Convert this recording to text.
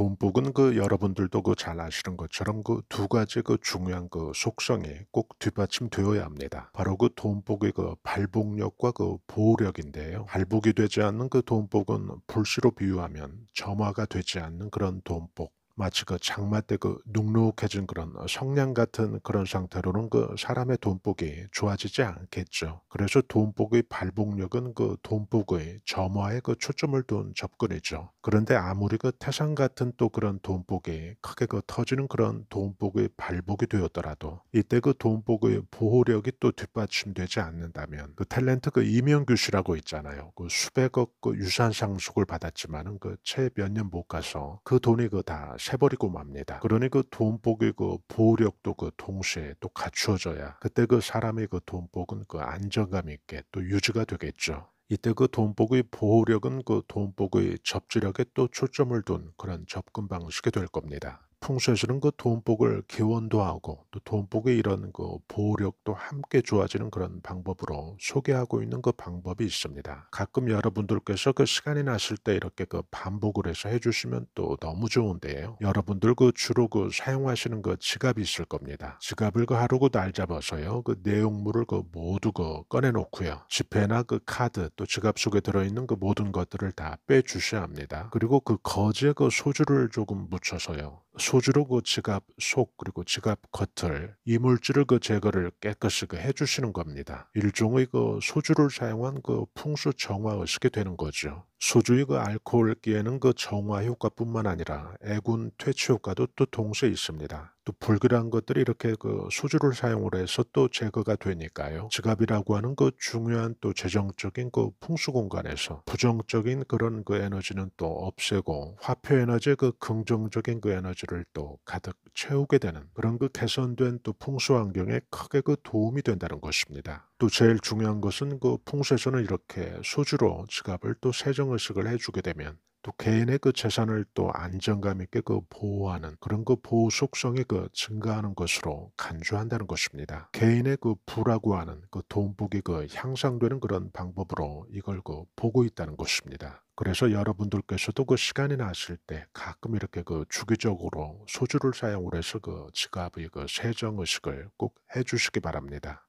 돈복은 그 여러분들도 그 잘 아시는 것처럼 그 두 가지 그 중요한 그 속성이 꼭 뒷받침되어야 합니다. 바로 그 돈복의 그 발복력과 그 보호력인데요. 발복이 되지 않는 그 돈복은 불씨로 비유하면 점화가 되지 않는 그런 돈복. 마치 그 장마 때 그 눅눅해진 그런 어, 성냥 같은 그런 상태로는 그 사람의 돈복이 좋아지지 않겠죠. 그래서 돈복의 발복력은 그 돈복의 점화에 그 초점을 둔 접근이죠. 그런데 아무리 그태산 같은 또 그런 돈복이 크게 그 터지는 그런 돈복의 발복이 되었더라도 이때 그 돈복의 보호력이 또 뒷받침되지 않는다면 그 탤런트 그 이명규 씨라고 있잖아요. 그 수백억 그 유산 상속을 받았지만은 그채 몇 년 못 가서 그 돈이 그다 해버리고 맙니다. 그러니 그 돈복의 그 보호력도 그 동시에 또 갖추어져야 그때 그 사람의 그 돈복은 그 안정감 있게 또 유지가 되겠죠. 이때 그 돈복의 보호력은 그 돈복의 접지력에 또 초점을 둔 그런 접근 방식이 될 겁니다. 풍수에서는 그 돈복을 개원도 하고 또 돈복의 이런 그 보호력도 함께 좋아지는 그런 방법으로 소개하고 있는 그 방법이 있습니다. 가끔 여러분들께서 그 시간이 나실 때 이렇게 그 반복을 해서 해주시면 또 너무 좋은데요. 여러분들 그 주로 그 사용하시는 그 지갑이 있을 겁니다. 지갑을 그 하루 그 날 잡아서요. 그 내용물을 그 모두 그 꺼내놓고요. 지폐나 그 카드 또 지갑 속에 들어있는 그 모든 것들을 다 빼주셔야 합니다. 그리고 그 거지의 그 소주를 조금 묻혀서요. 소주로 그 지갑 속 그리고 지갑 겉을 이물질을 그 제거를 깨끗이 그 해주시는 겁니다. 일종의 그 소주를 사용한 그 풍수 정화 의식이 되는 거죠. 소주의 그 알코올기에는 그 정화 효과뿐만 아니라 애군 퇴치 효과도 또 동시에 있습니다. 또 불길한 것들이 이렇게 그 소주를 사용을 해서 또 제거가 되니까요. 지갑이라고 하는 그 중요한 또 재정적인 그 풍수 공간에서 부정적인 그런 그 에너지는 또 없애고 화폐 에너지의 그 긍정적인 그 에너지를 또 가득 채우게 되는 그런 그 개선된 또 풍수 환경에 크게 그 도움이 된다는 것입니다. 또 제일 중요한 것은 그 풍수에서는 이렇게 소주로 지갑을 또 세정의식을 해주게 되면 또 개인의 그 재산을 또 안정감 있게 그 보호하는 그런 그 보호 속성이 그 증가하는 것으로 간주한다는 것입니다. 개인의 그 부라고 하는 그 돈복이 그 향상되는 그런 방법으로 이걸 그 보고 있다는 것입니다. 그래서 여러분들께서도 그 시간이 나실 때 가끔 이렇게 그 주기적으로 소주를 사용을 해서 그 지갑의 그 세정 의식을 꼭 해주시기 바랍니다.